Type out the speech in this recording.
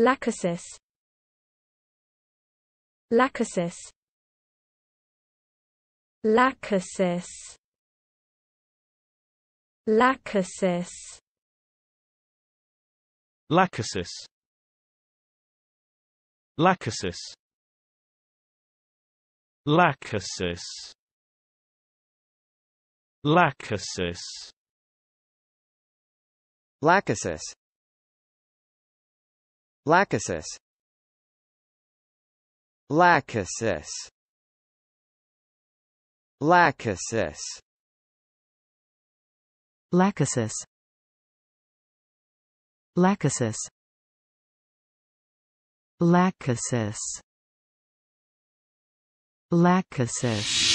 Lachesis Lachesis Lachesis Lachesis Lachesis Lachesis Lachesis Lachesis Lachesis Lachesis Lachesis Lachesis Lachesis Lachesis Lachesis Lachesis